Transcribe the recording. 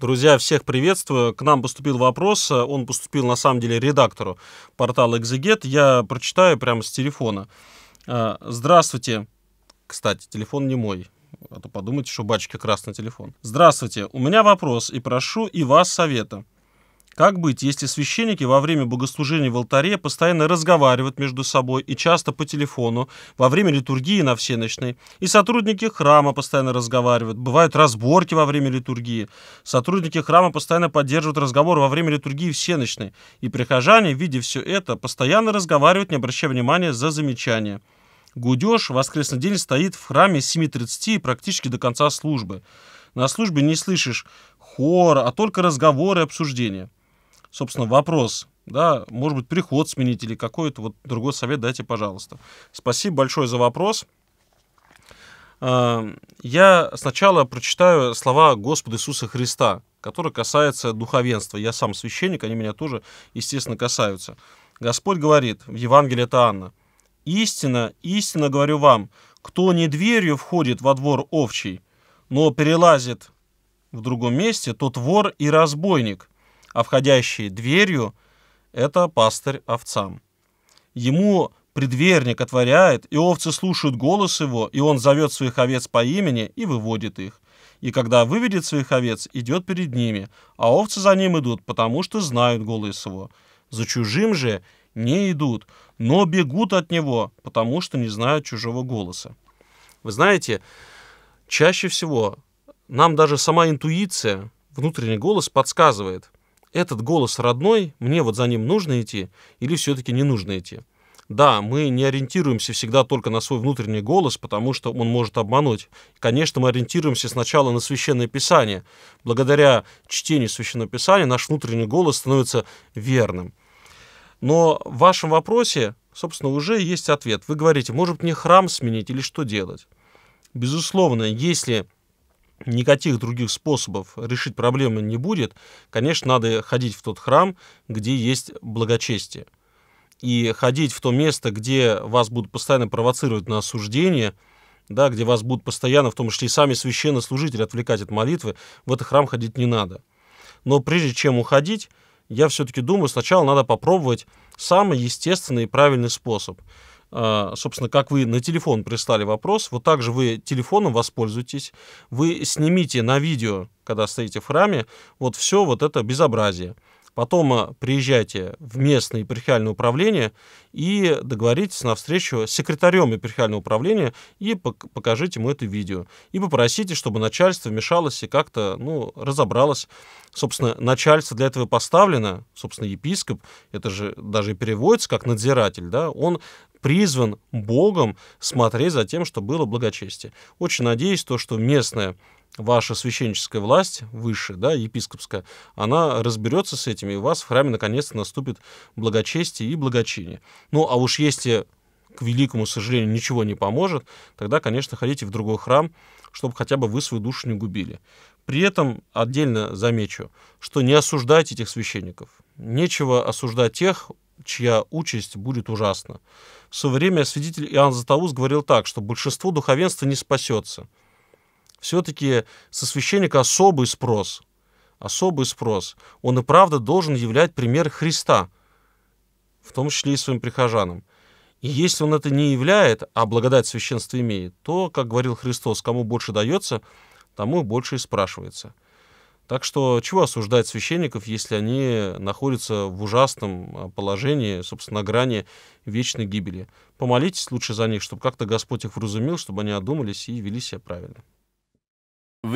Друзья, всех приветствую. К нам поступил вопрос, э, он поступил на самом деле редактору портала Exeget. Я прочитаю прямо с телефона. Э, Здравствуйте. Кстати, телефон не мой. А то подумайте, что бачки красный телефон. Здравствуйте, у меня вопрос и прошу и вас совета. Как быть, если священники во время богослужения в алтаре постоянно разговаривают между собой и часто по телефону, во время литургии на всеночной, и сотрудники храма постоянно разговаривают, бывают разборки во время литургии, сотрудники храма постоянно поддерживают разговор во время литургии всеночной, и прихожане, видя все это, постоянно разговаривают, не обращая внимания за замечания. Гудеж в воскресный день стоит в храме с 7.30 практически до конца службы. На службе не слышишь хора, а только разговоры и обсуждения собственно, вопрос, да, может быть, приход сменить или какой-то вот другой совет дайте, пожалуйста. Спасибо большое за вопрос. А, я сначала прочитаю слова Господа Иисуса Христа, которые касаются духовенства. Я сам священник, они меня тоже, естественно, касаются. Господь говорит в Евангелии от Анна, «Истина, истинно говорю вам, кто не дверью входит во двор овчий, но перелазит в другом месте, тот вор и разбойник а входящий дверью — это пастырь овцам. Ему предверник отворяет, и овцы слушают голос его, и он зовет своих овец по имени и выводит их. И когда выведет своих овец, идет перед ними, а овцы за ним идут, потому что знают голос его. За чужим же не идут, но бегут от него, потому что не знают чужого голоса. Вы знаете, чаще всего нам даже сама интуиция, внутренний голос подсказывает – этот голос родной, мне вот за ним нужно идти или все-таки не нужно идти. Да, мы не ориентируемся всегда только на свой внутренний голос, потому что он может обмануть. Конечно, мы ориентируемся сначала на Священное Писание. Благодаря чтению Священного Писания наш внутренний голос становится верным. Но в вашем вопросе, собственно, уже есть ответ. Вы говорите, может мне храм сменить или что делать? Безусловно, если никаких других способов решить проблемы не будет, конечно, надо ходить в тот храм, где есть благочестие. И ходить в то место, где вас будут постоянно провоцировать на осуждение, да, где вас будут постоянно, в том числе и сами священнослужители, отвлекать от молитвы, в этот храм ходить не надо. Но прежде чем уходить, я все-таки думаю, сначала надо попробовать самый естественный и правильный способ – а, собственно, как вы на телефон прислали вопрос, вот так же вы телефоном воспользуйтесь, вы снимите на видео, когда стоите в храме, вот все вот это безобразие. Потом э, приезжайте в местное епархиальное управление и договоритесь на встречу с секретарем епархиального управления и покажите ему это видео. И попросите, чтобы начальство вмешалось и как-то ну, разобралось. Собственно, начальство для этого поставлено, собственно, епископ, это же даже переводится как надзиратель, да, он призван Богом смотреть за тем, что было благочестие. Очень надеюсь, то, что местное ваша священническая власть, высшая, да, епископская, она разберется с этим, и у вас в храме наконец-то наступит благочестие и благочиние. Ну, а уж если, к великому сожалению, ничего не поможет, тогда, конечно, ходите в другой храм, чтобы хотя бы вы свою душу не губили. При этом отдельно замечу, что не осуждайте этих священников. Нечего осуждать тех, чья участь будет ужасна. В свое время свидетель Иоанн Златоуст говорил так, что большинство духовенства не спасется – все-таки со священника особый спрос. Особый спрос. Он и правда должен являть пример Христа, в том числе и своим прихожанам. И если он это не являет, а благодать священства имеет, то, как говорил Христос, кому больше дается, тому больше и спрашивается. Так что чего осуждать священников, если они находятся в ужасном а, положении, собственно, на грани вечной гибели? Помолитесь лучше за них, чтобы как-то Господь их вразумил, чтобы они одумались и вели себя правильно.